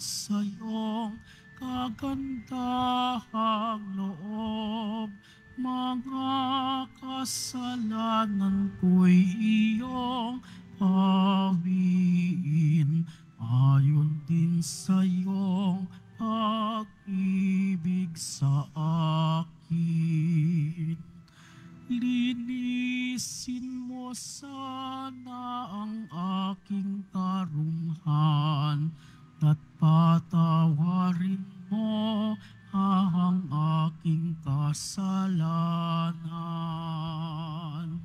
sa iyong kagandahang loob. Mga kasalanan ko'y iyong pawiin ayon din sa iyong pag-ibig sa akin. Linisin mo sana ang aking karumhan at Patawarin mo ang aking kasalanan.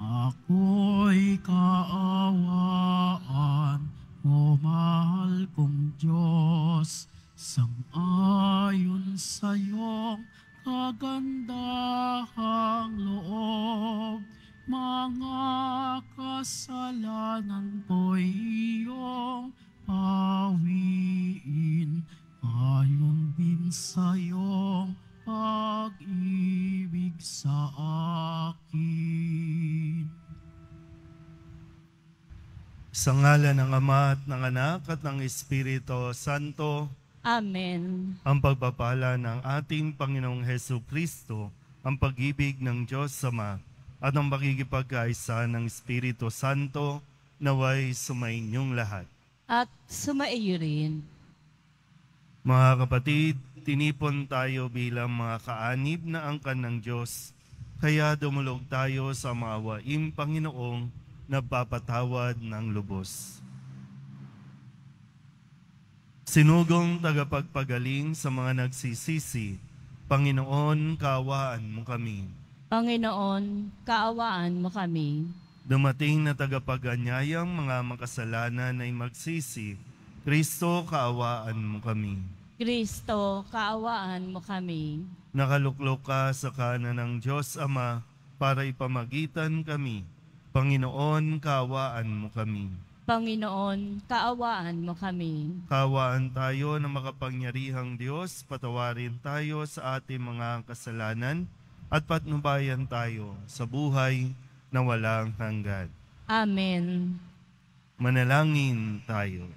Ako'y kaawaan, o mahal kong Diyos, sangayon sa iyong kagandahang loob. Mga kasalanan ko'y iyong awiin ayon din sa iyong pag-ibig sa akin. Sa ngala ng Ama at ng Anak at ng Espiritu Santo, Amen. Ang pagpapala ng ating Panginoong Heso Kristo, ang pag-ibig ng Diyos Sama, at ang pakikipagkaisa ng Espiritu Santo, naway sumainyong lahat at sumairin. Mga kapatid, tinipon tayo bilang mga kaanib na angkan ng Diyos, kaya dumulog tayo sa maawaing Panginoong nagpapatawad ng lubos. Sinugong tagapagpagaling sa mga nagsisisi, Panginoon, kaawaan mo kami. Panginoon, kaawaan mo kami. Dumating na tagapaganyayang mga makasalanan ay magsisi. Kristo, kaawaan mo kami. Kristo, kaawaan mo kami. Nakaluklok ka sa kanan ng Diyos Ama para ipamagitan kami. Panginoon, kaawaan mo kami. Panginoon, kaawaan mo kami. Kaawaan tayo ng makapangyarihang Diyos, patawarin tayo sa ating mga kasalanan at patnubayan tayo sa buhay na walang hanggan. Amen. Manalangin tayo.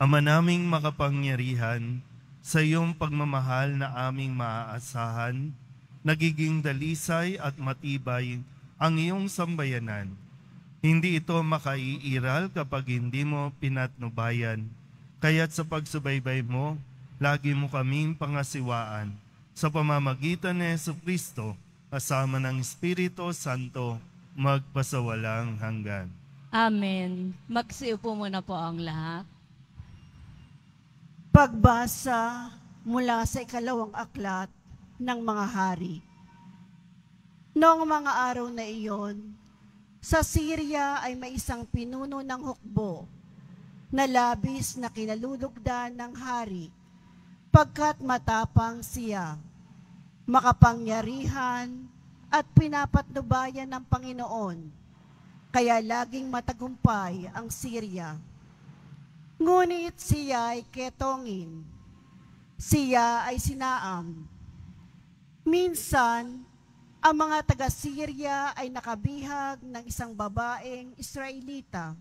Ama naming makapangyarihan, sa iyong pagmamahal na aming maaasahan, nagiging dalisay at matibay ang iyong sambayanan. Hindi ito makaiiral kapag hindi mo pinatnubayan. Kaya't sa pagsubaybay mo, lagi mo kaming pangasiwaan. Sa pamamagitan ni Yesu Kristo, kasama ng Espiritu Santo, magpasawalang hanggan. Amen. Magsiupo muna po ang lahat. Pagbasa mula sa ikalawang aklat ng mga hari. Noong mga araw na iyon, sa Syria ay may isang pinuno ng hukbo na labis na kinalulugdan ng hari pagkat matapang siya makapangyarihan, at pinapatnubayan ng Panginoon. Kaya laging matagumpay ang Syria. Ngunit siya ay ketongin. Siya ay sinaam. Minsan, ang mga taga-Syria ay nakabihag ng isang babaeng Israelita.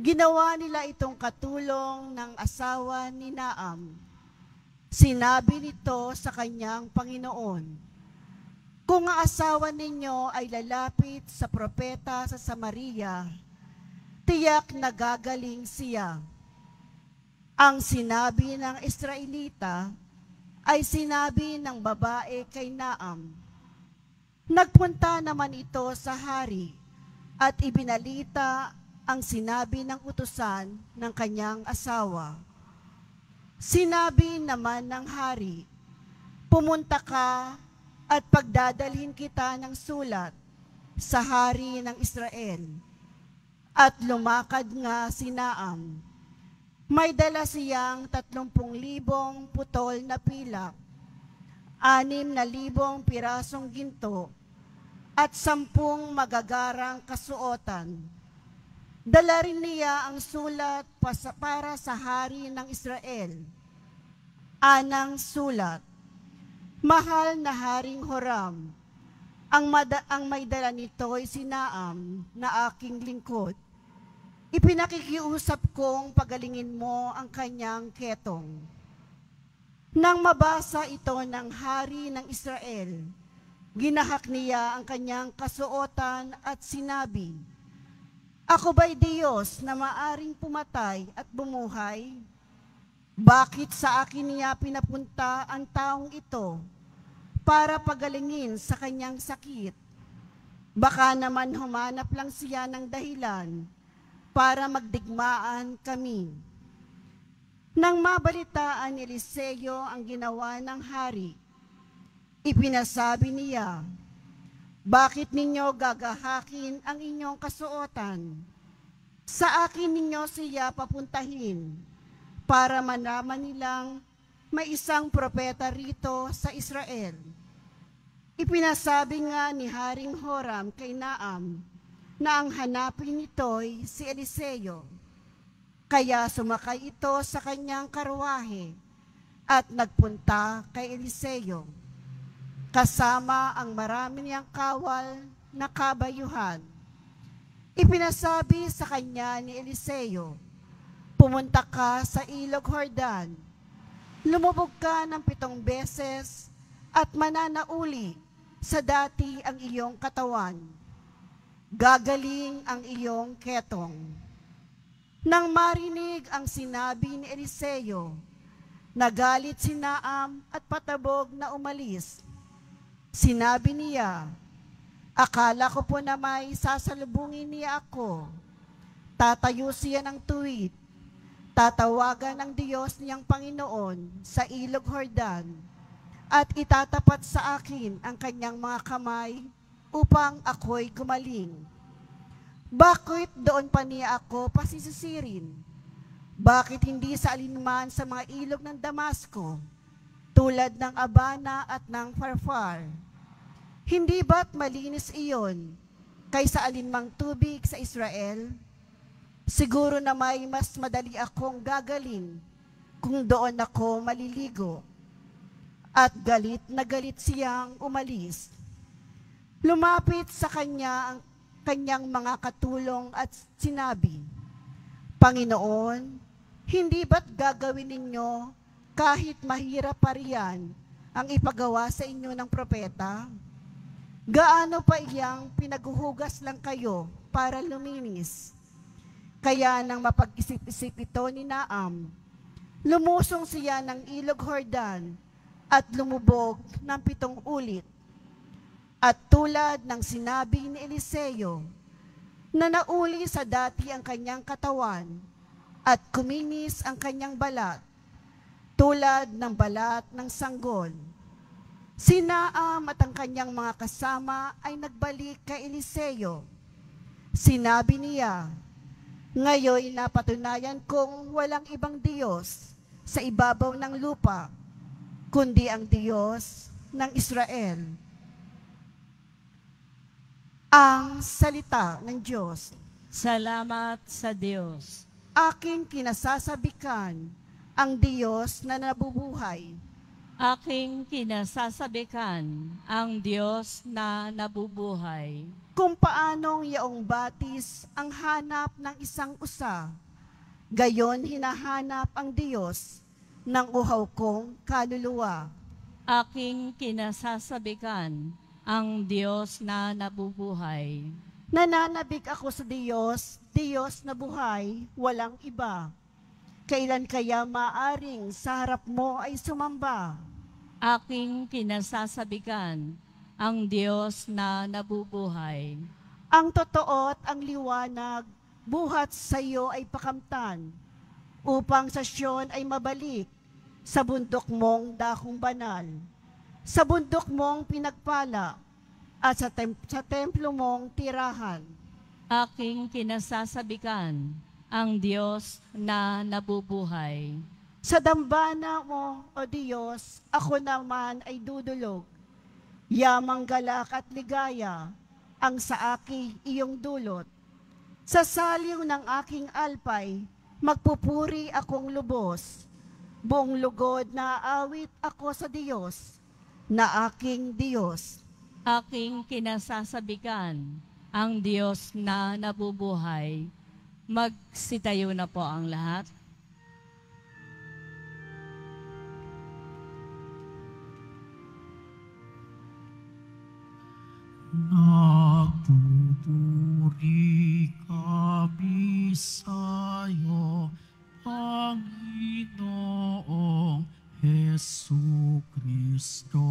Ginawa nila itong katulong ng asawa ni Naam Sinabi nito sa kanyang Panginoon, Kung ang asawa ninyo ay lalapit sa propeta sa Samaria, tiyak nagagaling siya. Ang sinabi ng Israelita ay sinabi ng babae kay Naam. Nagpunta naman ito sa hari at ibinalita ang sinabi ng utusan ng kanyang asawa. Sinabi naman ng hari, Pumunta ka at pagdadalhin kita ng sulat sa hari ng Israel. At lumakad nga si Naam. May dala siyang 30,000 putol na pilak, 6,000 pirasong ginto, at sampung magagarang kasuotan Dala rin niya ang sulat para sa hari ng Israel. Anang sulat. Mahal na Haring Horam, ang, mada, ang may dala nito ay sinaam na aking lingkod. Ipinakikiusap kong pagalingin mo ang kanyang ketong. Nang mabasa ito ng hari ng Israel, ginahak niya ang kanyang kasuotan at sinabi, ako ba'y Diyos na maaring pumatay at bumuhay? Bakit sa akin niya pinapunta ang taong ito para pagalingin sa kanyang sakit? Baka naman humanap lang siya ng dahilan para magdigmaan kami. Nang mabalitaan ni Eliseo ang ginawa ng hari, ipinasabi niya, bakit ninyo gagahakin ang inyong kasuotan? Sa akin ninyo siya papuntahin para manaman nilang may isang propeta rito sa Israel. Ipinasabi nga ni Haring Horam kay Naam na ang hanapin nito'y si Eliseo. Kaya sumakay ito sa kanyang karwahe at nagpunta kay Eliseo kasama ang marami niyang kawal na kabayuhan. Ipinasabi sa kanya ni Eliseo, Pumunta ka sa ilog Hordan, lumubog ka ng pitong beses at mananauli sa dati ang iyong katawan. Gagaling ang iyong ketong. Nang marinig ang sinabi ni Eliseo, nagalit si Naam at patabog na umalis Sinabi niya, Akala ko po na may sasalubungin niya ako. Tatayo siya ng tuwid. Tatawagan ng Diyos niyang Panginoon sa ilog Hordan at itatapat sa akin ang kanyang mga kamay upang ako'y gumaling. Bakit doon pa niya ako pasisisirin? Bakit hindi sa alinman sa mga ilog ng Damasko? tulad ng abana at ng farfar. Hindi ba't malinis iyon kaysa alinmang tubig sa Israel? Siguro na may mas madali akong gagaling kung doon ako maliligo. At galit na galit siyang umalis. Lumapit sa kanya ang kanyang mga katulong at sinabi, Panginoon, hindi ba't gagawin ninyo kahit mahirap pa riyan ang ipagawa sa inyo ng propeta? Gaano pa iyang pinaguhugas lang kayo para luminis? Kaya nang mapag-isip-isip ito ni Naam, lumusong siya ng ilog Hordan at lumubog ng pitong ulit. At tulad ng sinabi ni Eliseo, na nauli sa dati ang kanyang katawan at kuminis ang kanyang balat tulad ng balat ng sanggol. Sinaam at ang kanyang mga kasama ay nagbalik kay Eliseo. Sinabi niya, Ngayon napatunayan kong walang ibang Diyos sa ibabaw ng lupa, kundi ang Diyos ng Israel. Ang salita ng Diyos. Salamat sa Diyos. Aking kinasasabikan ang Diyos na nabubuhay. Aking kinasasabikan ang Diyos na nabubuhay. Kung paanong yaong batis ang hanap ng isang usa, gayon hinahanap ang Diyos ng uhaw kong kaluluwa. Aking kinasasabikan ang Diyos na nabubuhay. Nananabik ako sa Diyos, Diyos na buhay, walang iba kailan kaya maaring sa harap mo ay sumamba? Aking kinasasabigan ang Diyos na nabubuhay. Ang totoo at ang liwanag, buhat sa iyo ay pakamtan, upang sa siyon ay mabalik sa bundok mong dakong banal, sa bundok mong pinagpala, at sa, tem- sa templo mong tirahan. Aking kinasasabigan, ang Diyos na nabubuhay. Sa dambana mo, O Diyos, ako naman ay dudulog. Yamang galak at ligaya ang sa aki iyong dulot. Sa saliw ng aking alpay, magpupuri akong lubos. Buong lugod na awit ako sa Diyos, na aking Diyos. Aking kinasasabigan, ang Diyos na nabubuhay Magsitayo na po ang lahat. Nagpupuri kami sa'yo, Panginoong Heso Kristo.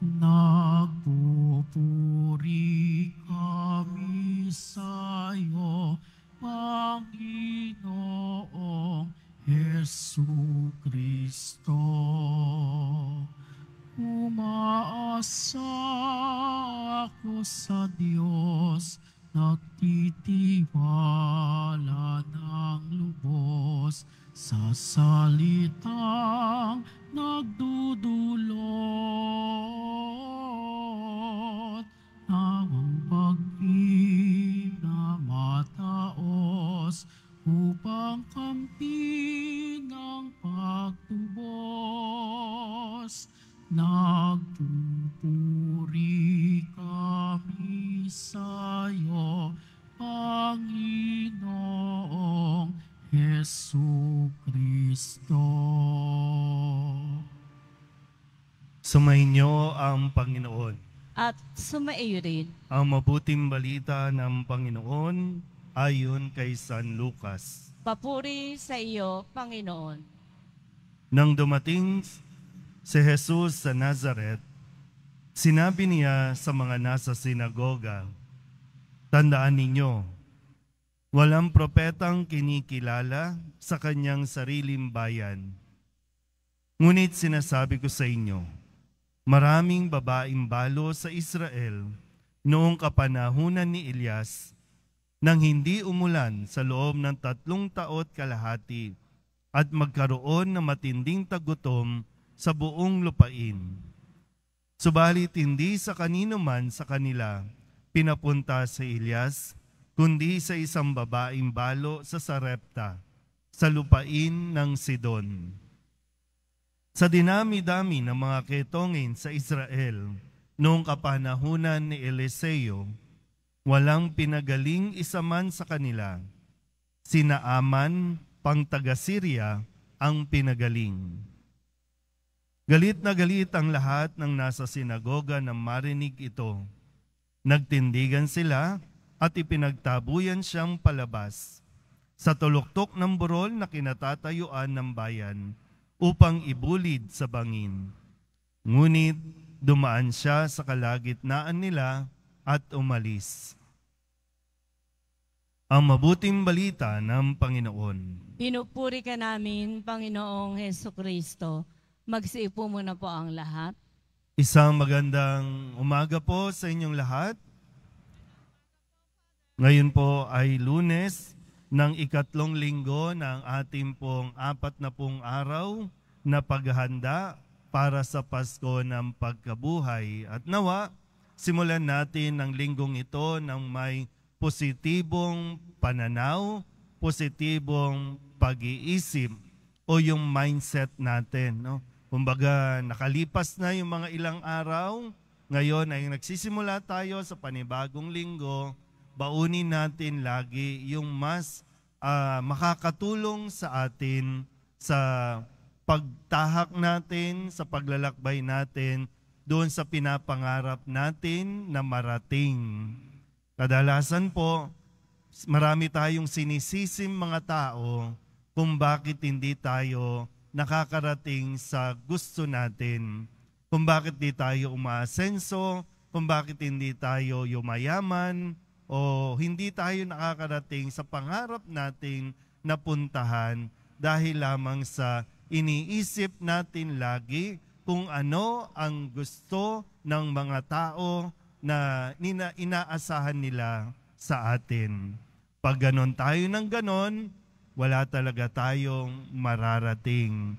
Nagpupuri kami sa iyo, Panginoong Yesu Kristo. Umaasa ako sa Diyos, nagtitiwala ng lubos sa salitang nagdulog sumairin ang mabuting balita ng Panginoon ayon kay San Lucas. Papuri sa iyo, Panginoon. Nang dumating si Jesus sa Nazareth, sinabi niya sa mga nasa sinagoga, Tandaan ninyo, walang propetang kinikilala sa kanyang sariling bayan. Ngunit sinasabi ko sa inyo, Maraming babaeng balo sa Israel noong kapanahunan ni Elias nang hindi umulan sa loob ng tatlong taot kalahati at magkaroon ng matinding tagutom sa buong lupain. Subalit hindi sa kanino man sa kanila pinapunta sa Elias, kundi sa isang babaeng balo sa Sarepta, sa lupain ng Sidon. Sa dinami-dami ng mga ketongin sa Israel noong kapanahunan ni Eliseo, walang pinagaling isa man sa kanila. Sina Aman, pang taga-Syria, ang pinagaling. Galit na galit ang lahat ng nasa sinagoga nang marinig ito. Nagtindigan sila at ipinagtabuyan siyang palabas sa tuluktok ng burol na kinatatayuan ng bayan upang ibulid sa bangin. Ngunit dumaan siya sa kalagitnaan nila at umalis. Ang mabuting balita ng Panginoon. Pinupuri ka namin, Panginoong Heso Kristo. Magsiipo muna po ang lahat. Isang magandang umaga po sa inyong lahat. Ngayon po ay lunes, ng ikatlong linggo ng ating pong apat na pong araw na paghahanda para sa Pasko ng Pagkabuhay. At nawa, simulan natin ang linggong ito ng may positibong pananaw, positibong pag-iisip o yung mindset natin. No? Kumbaga, nakalipas na yung mga ilang araw, ngayon ay nagsisimula tayo sa panibagong linggo, baunin natin lagi yung mas uh, makakatulong sa atin sa pagtahak natin, sa paglalakbay natin, doon sa pinapangarap natin na marating. Kadalasan po, marami tayong sinisisim mga tao kung bakit hindi tayo nakakarating sa gusto natin. Kung bakit hindi tayo umaasenso, kung bakit hindi tayo yumayaman, o hindi tayo nakakarating sa pangarap nating napuntahan dahil lamang sa iniisip natin lagi kung ano ang gusto ng mga tao na nina, inaasahan nila sa atin. Pag ganon tayo ng ganon, wala talaga tayong mararating.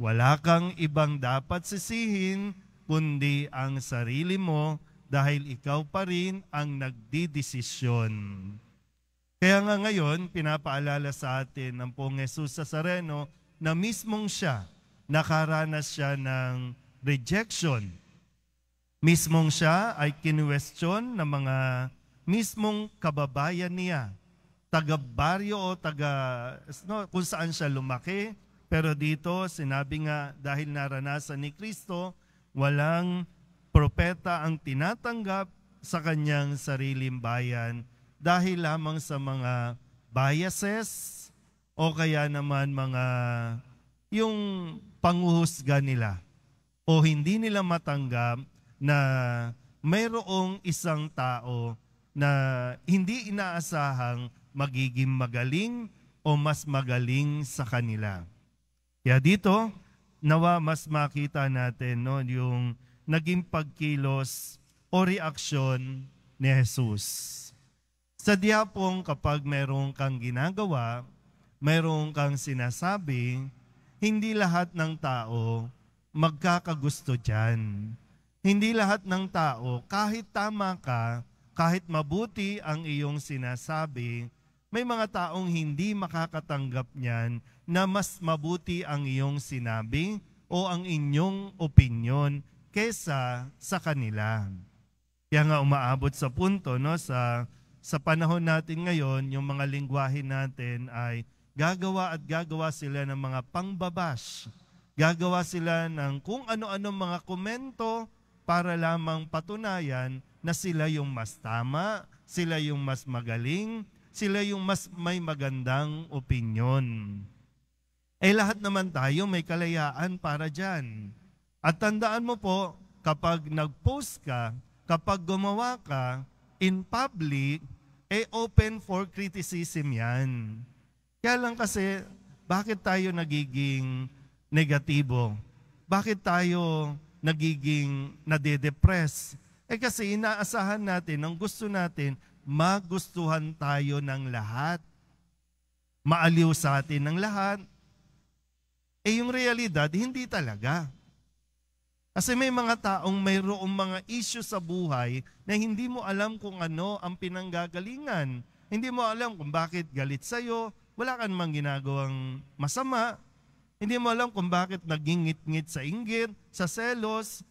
Wala kang ibang dapat sisihin kundi ang sarili mo dahil ikaw pa rin ang nagdidesisyon. Kaya nga ngayon, pinapaalala sa atin ng pong Jesus sa Sareno na mismong siya, nakaranas siya ng rejection. Mismong siya ay kinwestiyon ng mga mismong kababayan niya, taga-baryo o taga, no, kung saan siya lumaki. Pero dito, sinabi nga, dahil naranasan ni Kristo, walang propeta ang tinatanggap sa kanyang sariling bayan dahil lamang sa mga biases o kaya naman mga yung panguhusga nila o hindi nila matanggap na mayroong isang tao na hindi inaasahang magiging magaling o mas magaling sa kanila. Kaya dito, nawa mas makita natin no, yung naging pagkilos o reaksyon ni Jesus. Sa diyapong kapag merong kang ginagawa, merong kang sinasabi, hindi lahat ng tao magkakagusto dyan. Hindi lahat ng tao, kahit tama ka, kahit mabuti ang iyong sinasabi, may mga taong hindi makakatanggap niyan na mas mabuti ang iyong sinabi o ang inyong opinyon kesa sa kanila. Kaya nga umaabot sa punto no sa sa panahon natin ngayon, yung mga lingwahe natin ay gagawa at gagawa sila ng mga pangbabash. Gagawa sila ng kung ano-ano mga komento para lamang patunayan na sila yung mas tama, sila yung mas magaling, sila yung mas may magandang opinyon. Eh lahat naman tayo may kalayaan para dyan. At tandaan mo po, kapag nag-post ka, kapag gumawa ka in public, eh open for criticism yan. Kaya lang kasi, bakit tayo nagiging negatibo? Bakit tayo nagiging nade-depress? Eh kasi inaasahan natin, ang gusto natin, magustuhan tayo ng lahat. Maaliw sa atin ng lahat. Eh yung realidad, hindi talaga. Kasi may mga taong mayroong mga issue sa buhay na hindi mo alam kung ano ang pinanggagalingan. Hindi mo alam kung bakit galit sa'yo, wala kang namang ginagawang masama. Hindi mo alam kung bakit naging ngit-ngit sa inggit, sa selos.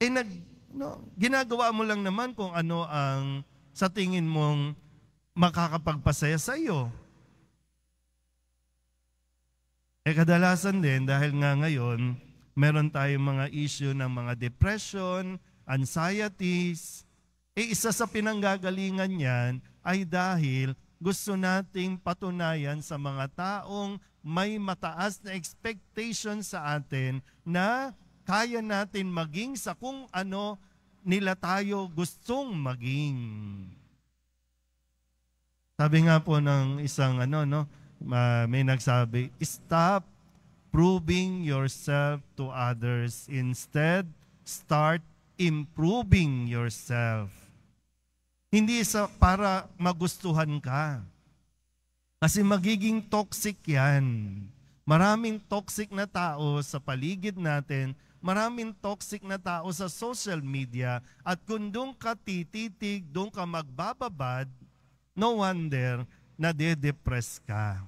Eh, nag, no, ginagawa mo lang naman kung ano ang sa tingin mong makakapagpasaya sa iyo. Eh kadalasan din, dahil nga ngayon, meron tayong mga issue ng mga depression, anxieties. E isa sa pinanggagalingan niyan ay dahil gusto nating patunayan sa mga taong may mataas na expectation sa atin na kaya natin maging sa kung ano nila tayo gustong maging. Sabi nga po ng isang ano no, may nagsabi, stop proving yourself to others. Instead, start improving yourself. Hindi sa para magustuhan ka. Kasi magiging toxic yan. Maraming toxic na tao sa paligid natin, maraming toxic na tao sa social media, at kung doon ka tititig, doon ka magbababad, no wonder na de-depress ka.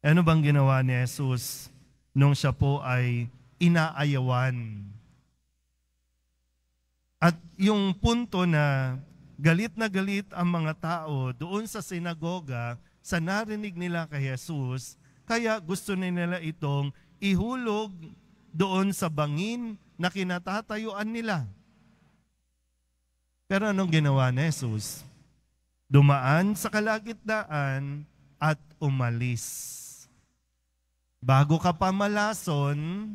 Ano bang ginawa ni Jesus nung siya po ay inaayawan? At yung punto na galit na galit ang mga tao doon sa sinagoga sa narinig nila kay Jesus, kaya gusto na nila itong ihulog doon sa bangin na kinatatayuan nila. Pero anong ginawa ni Jesus? Dumaan sa kalagitnaan at umalis. Bago ka pa malason,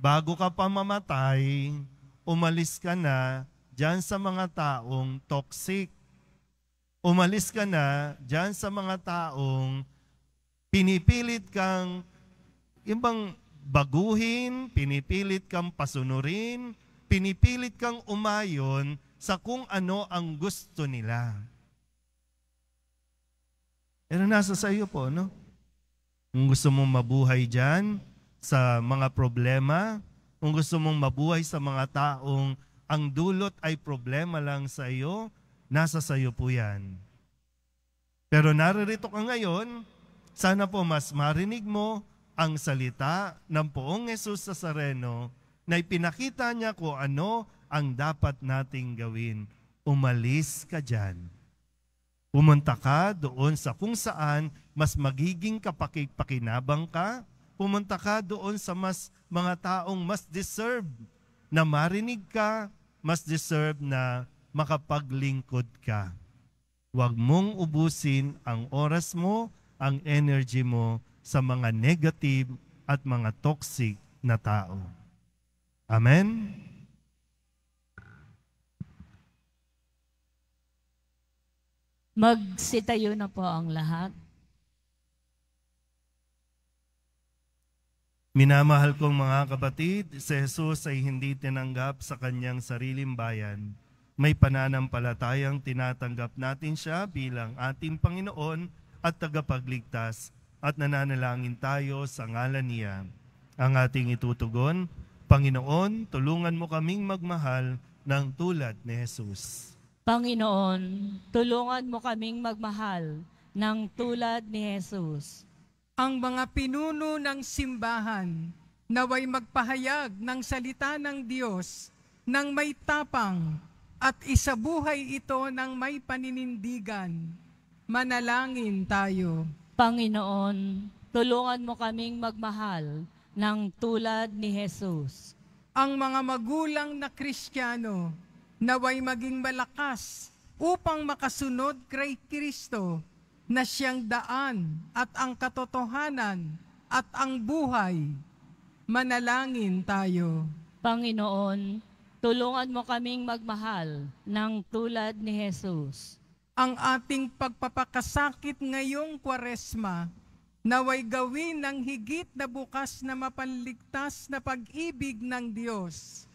bago ka pa mamatay, umalis ka na dyan sa mga taong toxic. Umalis ka na dyan sa mga taong pinipilit kang ibang baguhin, pinipilit kang pasunurin, pinipilit kang umayon sa kung ano ang gusto nila. Pero nasa sa iyo po, no? Kung gusto mong mabuhay dyan sa mga problema, kung gusto mong mabuhay sa mga taong ang dulot ay problema lang sa iyo, nasa sa iyo po yan. Pero naririto ka ngayon, sana po mas marinig mo ang salita ng poong Yesus sa Sareno na ipinakita niya kung ano ang dapat nating gawin. Umalis ka dyan Pumunta ka doon sa kung saan mas magiging kapakipakinabangan ka. Pumunta ka doon sa mas mga taong mas deserve na marinig ka, mas deserve na makapaglingkod ka. Huwag mong ubusin ang oras mo, ang energy mo sa mga negative at mga toxic na tao. Amen? Magsitayo na po ang lahat. Minamahal kong mga kapatid, si Jesus ay hindi tinanggap sa kanyang sariling bayan. May pananampalatayang tinatanggap natin siya bilang ating Panginoon at tagapagligtas at nananalangin tayo sa ngalan niya. Ang ating itutugon, Panginoon, tulungan mo kaming magmahal ng tulad ni Jesus. Panginoon, tulungan mo kaming magmahal ng tulad ni Jesus. Ang mga pinuno ng simbahan naway magpahayag ng salita ng Diyos ng may tapang at isabuhay ito ng may paninindigan. Manalangin tayo. Panginoon, tulungan mo kaming magmahal ng tulad ni Jesus. Ang mga magulang na Kristiyano naway maging malakas upang makasunod kay Kristo na siyang daan at ang katotohanan at ang buhay. Manalangin tayo. Panginoon, tulungan mo kaming magmahal ng tulad ni Jesus. Ang ating pagpapakasakit ngayong kwaresma, naway gawin ng higit na bukas na mapanligtas na pag-ibig ng Diyos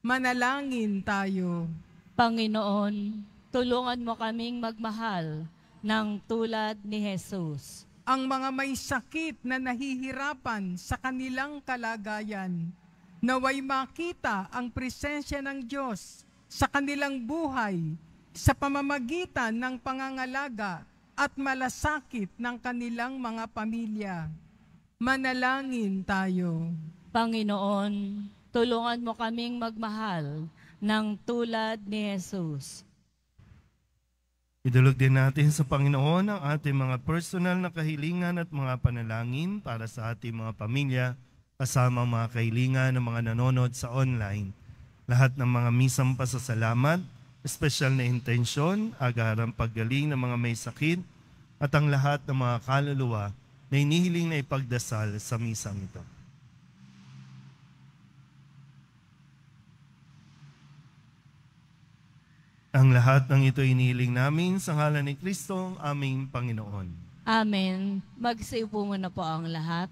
Manalangin tayo. Panginoon, tulungan mo kaming magmahal ng tulad ni Jesus. Ang mga may sakit na nahihirapan sa kanilang kalagayan, naway makita ang presensya ng Diyos sa kanilang buhay sa pamamagitan ng pangangalaga at malasakit ng kanilang mga pamilya. Manalangin tayo. Panginoon, Tulungan mo kaming magmahal ng tulad ni Jesus. Idulog din natin sa Panginoon ang ating mga personal na kahilingan at mga panalangin para sa ating mga pamilya, kasama mga kahilingan ng mga nanonood sa online. Lahat ng mga misang pasasalamat, espesyal na intensyon, agarang paggaling ng mga may sakit, at ang lahat ng mga kaluluwa na inihiling na ipagdasal sa misang ito. Ang lahat ng ito iniling namin sa ngalan ni Kristo, aming Panginoon. Amen. Magsiupo muna po ang lahat.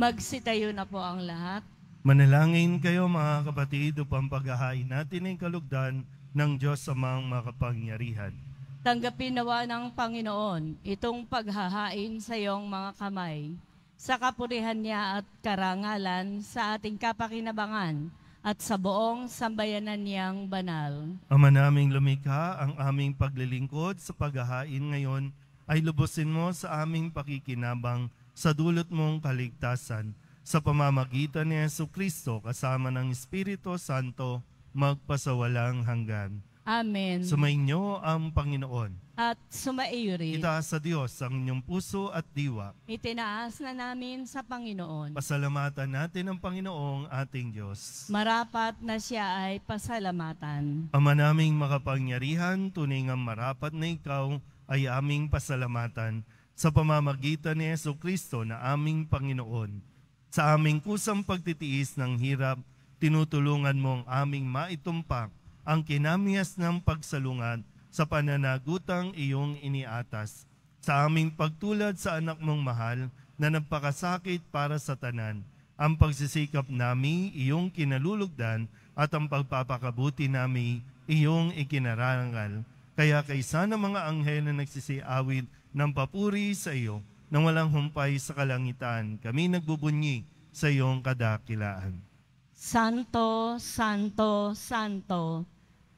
Magsitayo na po ang lahat. Manalangin kayo mga kapatid upang paghahain natin ang kalugdan ng Diyos sa amang makapangyarihan. Tanggapin nawa ng Panginoon itong paghahain sa iyong mga kamay sa kapurihan niya at karangalan sa ating kapakinabangan at sa buong sambayanan niyang banal. Ama naming lumikha, ang aming paglilingkod sa paghahain ngayon ay lubusin mo sa aming pakikinabang sa dulot mong kaligtasan sa pamamagitan ni Yesu Kristo kasama ng Espiritu Santo magpasawalang hanggan. Amen. Sumainyo ang Panginoon. At sumaiyo rin. Itaas sa Diyos ang inyong puso at diwa. Itinaas na namin sa Panginoon. Pasalamatan natin ang Panginoong ating Diyos. Marapat na siya ay pasalamatan. Ama naming makapangyarihan, tunay ngang marapat na ikaw ay aming pasalamatan sa pamamagitan ni Yeso Kristo na aming Panginoon. Sa aming kusang pagtitiis ng hirap, tinutulungan mo ang aming maitumpak ang kinamias ng pagsalungat sa pananagutang iyong iniatas. Sa aming pagtulad sa anak mong mahal na nagpakasakit para sa tanan, ang pagsisikap nami iyong kinalulugdan at ang pagpapakabuti nami iyong ikinarangal. Kaya kaysa ng mga anghel na nagsisiawit ng papuri sa iyo nang walang humpay sa kalangitan. Kami nagbubunyi sa iyong kadakilaan. Santo, Santo, Santo,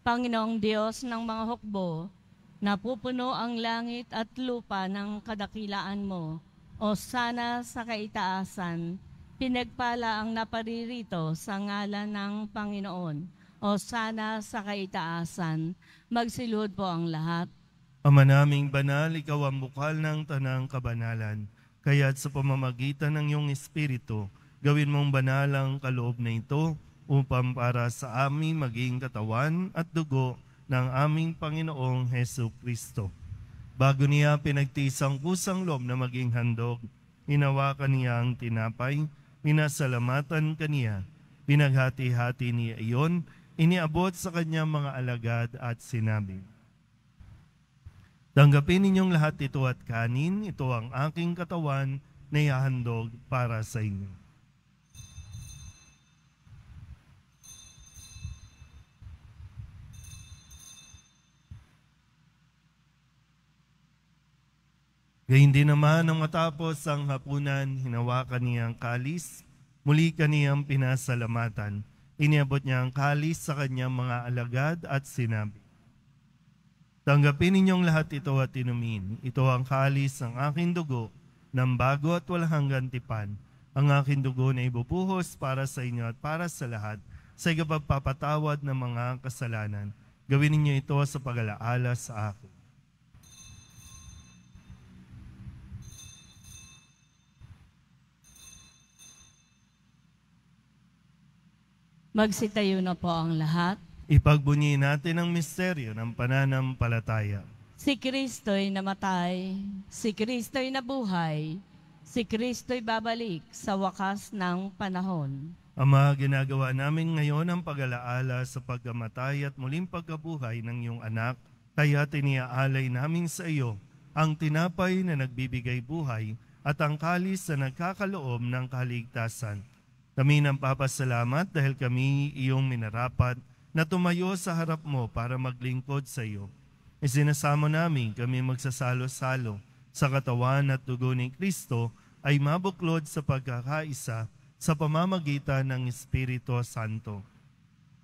Panginoong Diyos ng mga hukbo, napupuno ang langit at lupa ng kadakilaan mo. O sana sa kaitaasan, pinagpala ang naparirito sa ngalan ng Panginoon. O sana sa kaitaasan, magsilod po ang lahat Ama naming banal, ikaw ang bukal ng tanang kabanalan. Kaya't sa pamamagitan ng iyong Espiritu, gawin mong banal ang kaloob na ito upang para sa amin maging katawan at dugo ng aming Panginoong Heso Kristo. Bago niya pinagtisang kusang loob na maging handog, hinawakan niya ang tinapay, pinasalamatan kaniya, pinaghati-hati niya iyon, iniabot sa kanyang mga alagad at sinabi, Tanggapin ninyong lahat ito at kanin, ito ang aking katawan na ihahandog para sa inyo. Gayun din naman nang matapos ang hapunan, hinawakan niya ang kalis, muli kaniyang pinasalamatan. Iniabot niya ang kalis sa kanyang mga alagad at sinabi, Tanggapin ninyong lahat ito at inumin. Ito ang kalis ng aking dugo, ng bago at walang hanggang tipan. Ang aking dugo na ibubuhos para sa inyo at para sa lahat sa ikapagpapatawad ng mga kasalanan. Gawin ninyo ito sa pag-alaala sa akin. Magsitayo na po ang lahat. Ipagbunyi natin ang misteryo ng pananampalataya. Si Kristo'y namatay, si Kristo'y nabuhay, si Kristo'y babalik sa wakas ng panahon. Ama, ginagawa namin ngayon ang pag-alaala sa pagkamatay at muling pagkabuhay ng iyong anak, kaya tiniaalay namin sa iyo ang tinapay na nagbibigay buhay at ang kalis na nagkakaloob ng kaligtasan. Kami nang papasalamat dahil kami iyong minarapat na tumayo sa harap mo para maglingkod sa iyo. Isinasamo namin kami magsasalo-salo sa katawan at dugo ni Kristo ay mabuklod sa pagkakaisa sa pamamagitan ng Espiritu Santo.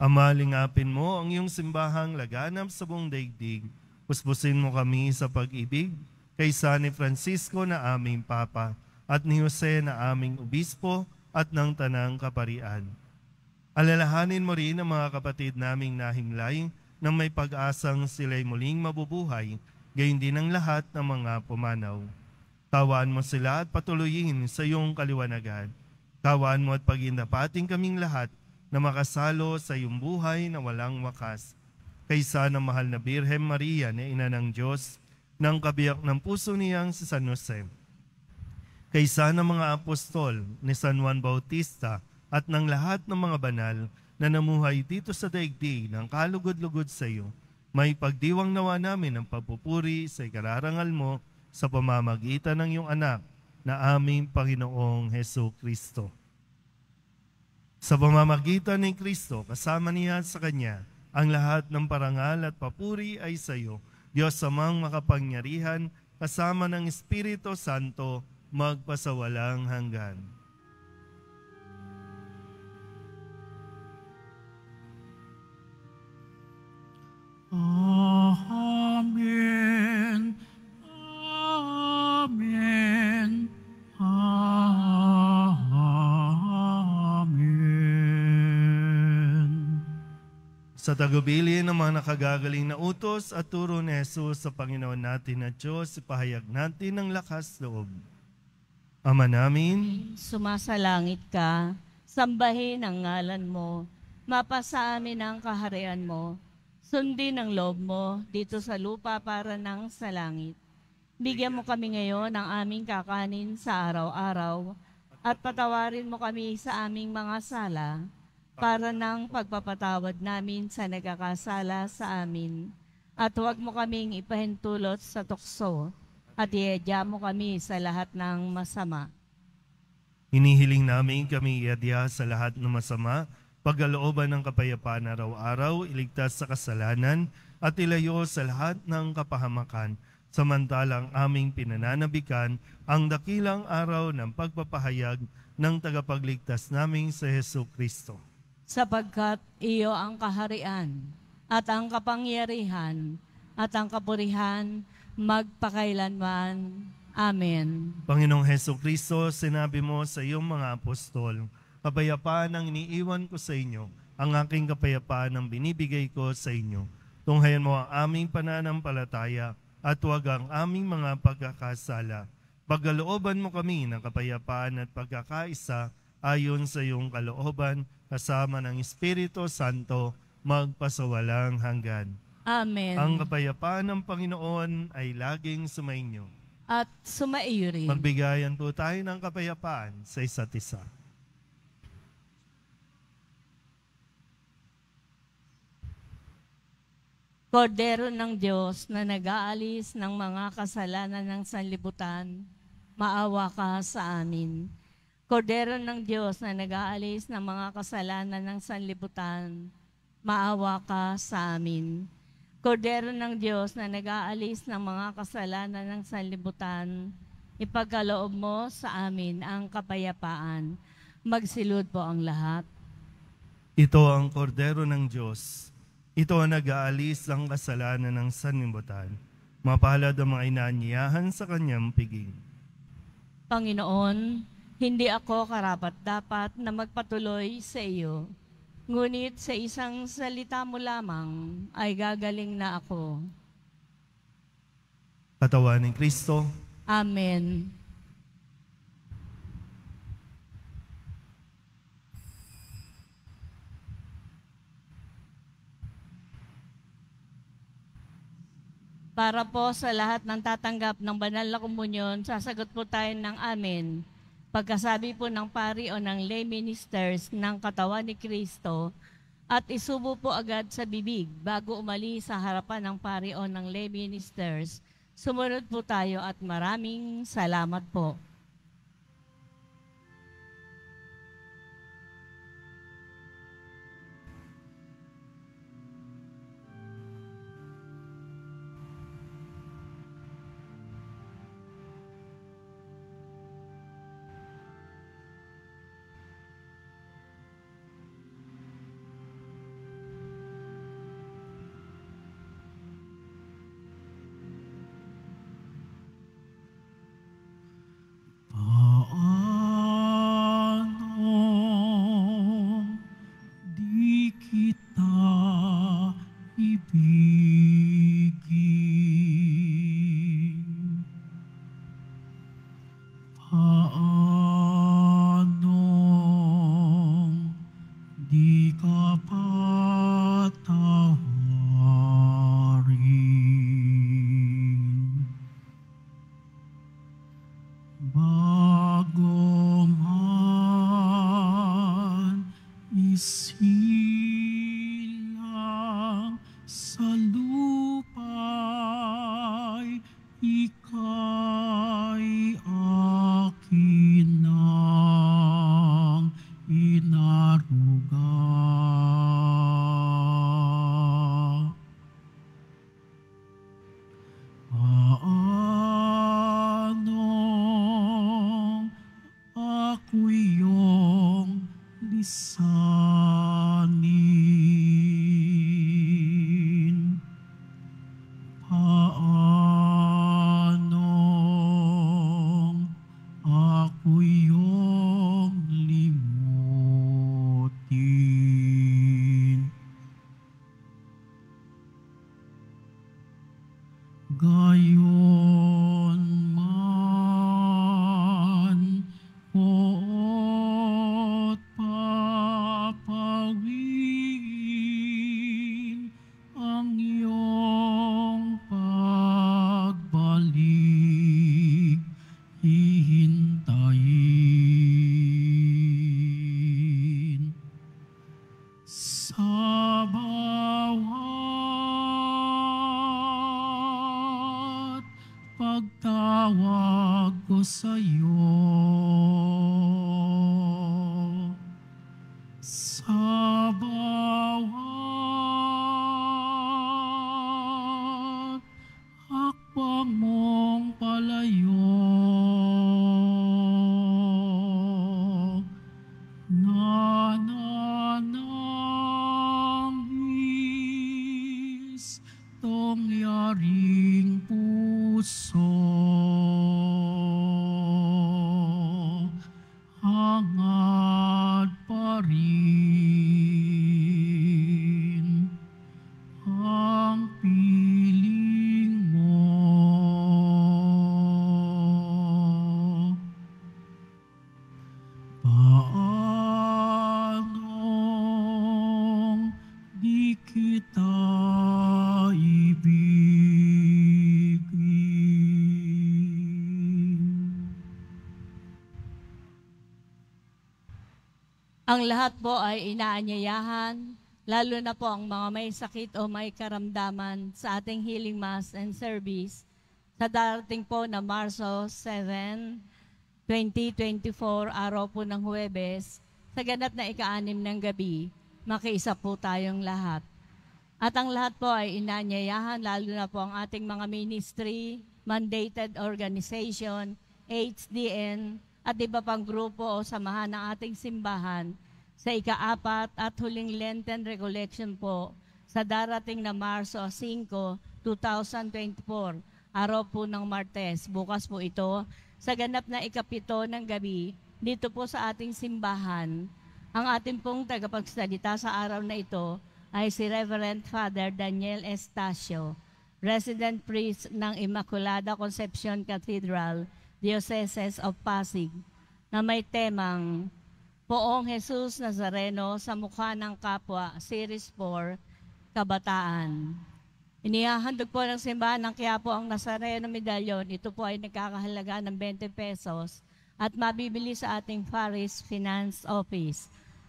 Amalingapin mo ang iyong simbahang laganap sa buong daigdig. Puspusin mo kami sa pag-ibig kay San Francisco na aming Papa at ni Jose na aming Obispo at ng Tanang Kaparian Alalahanin mo rin ang mga kapatid naming nahimlay nang may pag-asang sila'y muling mabubuhay, gayon din ang lahat ng mga pumanaw. Tawaan mo sila at patuloyin sa iyong kaliwanagan. Tawaan mo at pagindapating kaming lahat na makasalo sa iyong buhay na walang wakas. Kaysa ng mahal na Birhem Maria na ina ng Diyos, ng kabiyak ng puso niyang si San Jose. Kaysa ng mga apostol ni San Juan Bautista, at ng lahat ng mga banal na namuhay dito sa daigdig ng kalugod-lugod sa iyo, may pagdiwang nawa namin ng papupuri sa ikararangal mo sa pamamagitan ng iyong anak na aming Panginoong Heso Kristo. Sa pamamagitan ni Kristo, kasama niya sa Kanya, ang lahat ng parangal at papuri ay sa iyo, Diyos samang makapangyarihan, kasama ng Espiritu Santo, magpasawalang hanggan. Sa tagubilin ng mga nakagagaling na utos at turo ni Jesus sa Panginoon natin at Diyos, ipahayag natin ang lakas loob. Ama namin, sumasalangit ka, sambahin ang ngalan mo, mapasa amin ang kaharian mo, sundin ang loob mo dito sa lupa para ng sa langit. Bigyan mo kami ngayon ng aming kakanin sa araw-araw at patawarin mo kami sa aming mga sala para ng pagpapatawad namin sa nagkakasala sa amin. At huwag mo kaming ipahintulot sa tukso at iadya mo kami sa lahat ng masama. Hinihiling namin kami iadya sa lahat ng masama, pagalooban ng kapayapaan araw-araw, iligtas sa kasalanan, at ilayo sa lahat ng kapahamakan, samantalang aming pinananabikan ang dakilang araw ng pagpapahayag ng tagapagligtas naming sa Heso Kristo sapagkat iyo ang kaharian at ang kapangyarihan at ang kapurihan magpakailanman. Amen. Panginoong Heso Kristo, sinabi mo sa iyong mga apostol, kapayapaan ang iniiwan ko sa inyo, ang aking kapayapaan ang binibigay ko sa inyo. Tunghayan mo ang aming pananampalataya at huwag ang aming mga pagkakasala. Pagkalooban mo kami ng kapayapaan at pagkakaisa ayon sa iyong kalooban, kasama ng Espiritu Santo, magpasawalang hanggan. Amen. Ang kapayapaan ng Panginoon ay laging sumainyo. At sumaiyo rin. Magbigayan po tayo ng kapayapaan sa isa't isa. Kordero ng Diyos na nag-aalis ng mga kasalanan ng sanlibutan, maawa ka sa amin. Kordero ng Diyos na nag-aalis ng mga kasalanan ng sanlibutan, maawa ka sa amin. Kordero ng Diyos na nag-aalis ng mga kasalanan ng sanlibutan, ipagkaloob mo sa amin ang kapayapaan. Magsilod po ang lahat. Ito ang kordero ng Diyos. Ito ang nag-aalis ng kasalanan ng sanlibutan. Mapalad ang mga inanyahan sa kanyang piging. Panginoon, hindi ako karapat-dapat na magpatuloy sa iyo, ngunit sa isang salita mo lamang ay gagaling na ako. Katawan ng Kristo. Amen. Para po sa lahat ng tatanggap ng banal na komunyon, sasagot po tayo ng amen pagkasabi po ng pari o ng lay ministers ng katawan ni Kristo at isubo po agad sa bibig bago umali sa harapan ng pari o ng lay ministers. Sumunod po tayo at maraming salamat po. Ang lahat po ay inaanyayahan, lalo na po ang mga may sakit o may karamdaman sa ating healing mass and service sa darating po na Marso 7, 2024, araw po ng Huwebes, sa ganap na ikaanim ng gabi, makiisa po tayong lahat. At ang lahat po ay inanyayahan, lalo na po ang ating mga ministry, mandated organization, HDN, at iba pang grupo o samahan ng ating simbahan sa ikaapat at huling Lenten Recollection po sa darating na Marso 5, 2024, araw po ng Martes. Bukas po ito sa ganap na ikapito ng gabi dito po sa ating simbahan. Ang ating pong tagapagsalita sa araw na ito ay si Reverend Father Daniel Estacio, Resident Priest ng Immaculada Conception Cathedral Diocese of Pasig na may temang Poong Jesus Nazareno sa mukha ng kapwa, Series 4, Kabataan. Inihahandog po ng simbahan ng Quiapo ang Nazareno medalyon. Ito po ay nagkakahalaga ng 20 pesos at mabibili sa ating Paris Finance Office.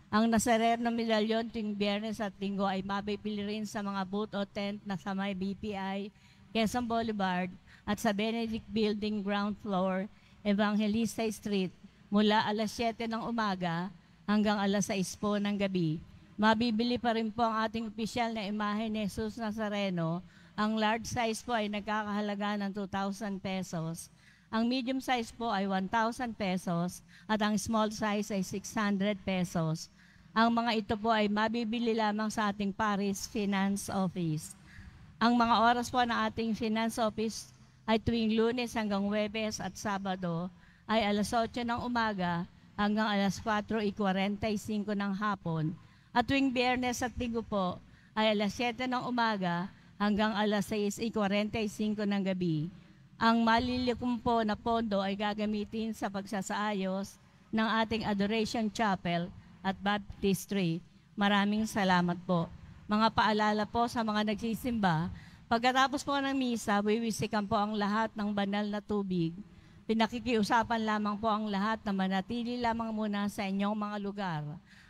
Ang Nazareno medalyon ting biyernes at linggo ay mabibili rin sa mga booth o tent na sa may BPI, Quezon Boulevard, at sa Benedict Building ground floor, Evangelista Street, mula alas 7 ng umaga hanggang alas 6 po ng gabi. Mabibili pa rin po ang ating opisyal na imahe ni Jesus Nazareno. Ang large size po ay nagkakahalaga ng 2,000 pesos. Ang medium size po ay 1,000 pesos at ang small size ay 600 pesos. Ang mga ito po ay mabibili lamang sa ating Paris Finance Office. Ang mga oras po ng ating Finance Office ay tuwing lunes hanggang Webes at Sabado ay alas 8 ng umaga hanggang alas 4.45 ng hapon at tuwing biyernes at linggo po ay alas 7 ng umaga hanggang alas 6.45 ng gabi. Ang malilikom po na pondo ay gagamitin sa pagsasaayos ng ating Adoration Chapel at Baptistry. Maraming salamat po. Mga paalala po sa mga nagsisimba Pagkatapos po ng misa, wiwisikan po ang lahat ng banal na tubig. Pinakikiusapan lamang po ang lahat na manatili lamang muna sa inyong mga lugar.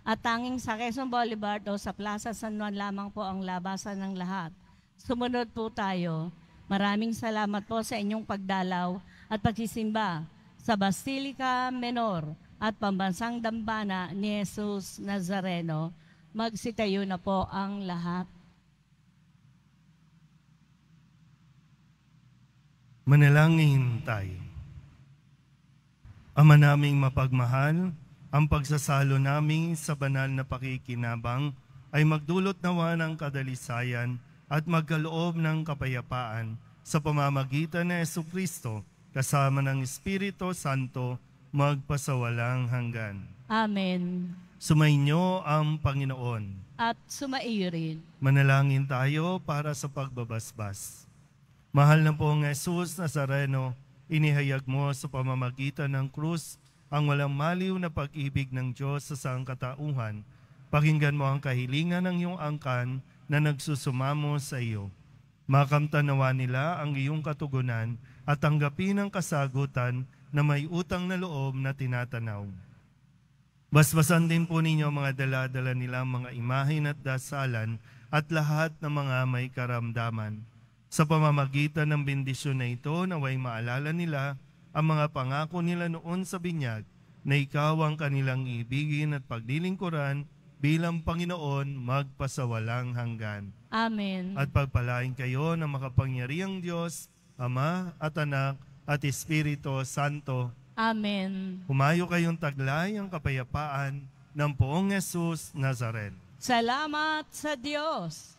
At tanging sa Quezon Boulevard o sa Plaza San Juan lamang po ang labasan ng lahat. Sumunod po tayo. Maraming salamat po sa inyong pagdalaw at pagsisimba sa Basilica Menor at Pambansang Dambana ni Jesus Nazareno. Magsitayo na po ang lahat. Manalangin tayo. Ama naming mapagmahal, ang pagsasalo namin sa banal na pakikinabang ay magdulot nawa ng kadalisayan at magkaloob ng kapayapaan sa pamamagitan ni Yesu Kristo kasama ng Espiritu Santo magpasawalang hanggan. Amen. Sumainyo ang Panginoon. At sumairin. Manalangin tayo para sa pagbabasbas. Mahal na pong Jesus Nazareno, inihayag mo sa pamamagitan ng krus ang walang maliw na pag-ibig ng Diyos sa sangkatauhan. Pakinggan mo ang kahilingan ng iyong angkan na nagsusumamo sa iyo. Makamtanawa nila ang iyong katugunan at tanggapin ang kasagutan na may utang na loob na tinatanaw. Basbasan din po ninyo mga daladala nilang mga imahin at dasalan at lahat ng mga may karamdaman sa pamamagitan ng bendisyon na ito, naway maalala nila ang mga pangako nila noon sa binyag na ikaw ang kanilang ibigin at paglilingkuran bilang Panginoon magpasawalang hanggan. Amen. At pagpalain kayo ng makapangyariang Diyos, Ama at Anak at Espiritu Santo. Amen. Humayo kayong taglay ang kapayapaan ng poong Yesus Nazaren. Salamat sa Diyos.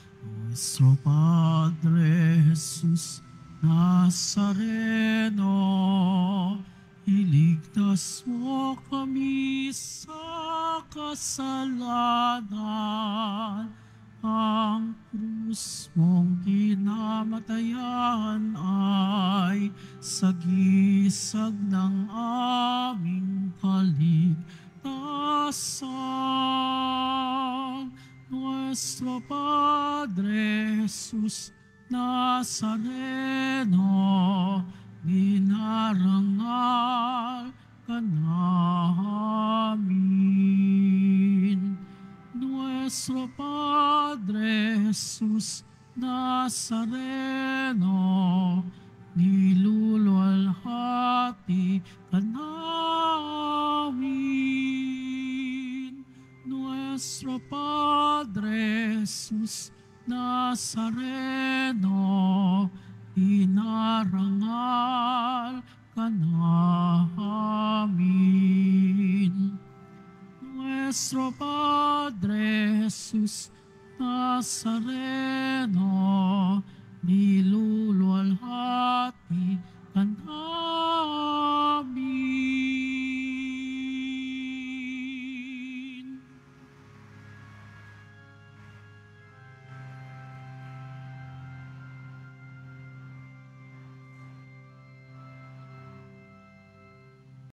Nuestro Padre Jesus Nazareno, iligtas mo kami sa kasalanan. Ang krus mong ginamatayan ay sagisag ng Jesus Nazareno, binarangal ka namin. Nuestro Padre Jesus nuestro Padre Jesús, haz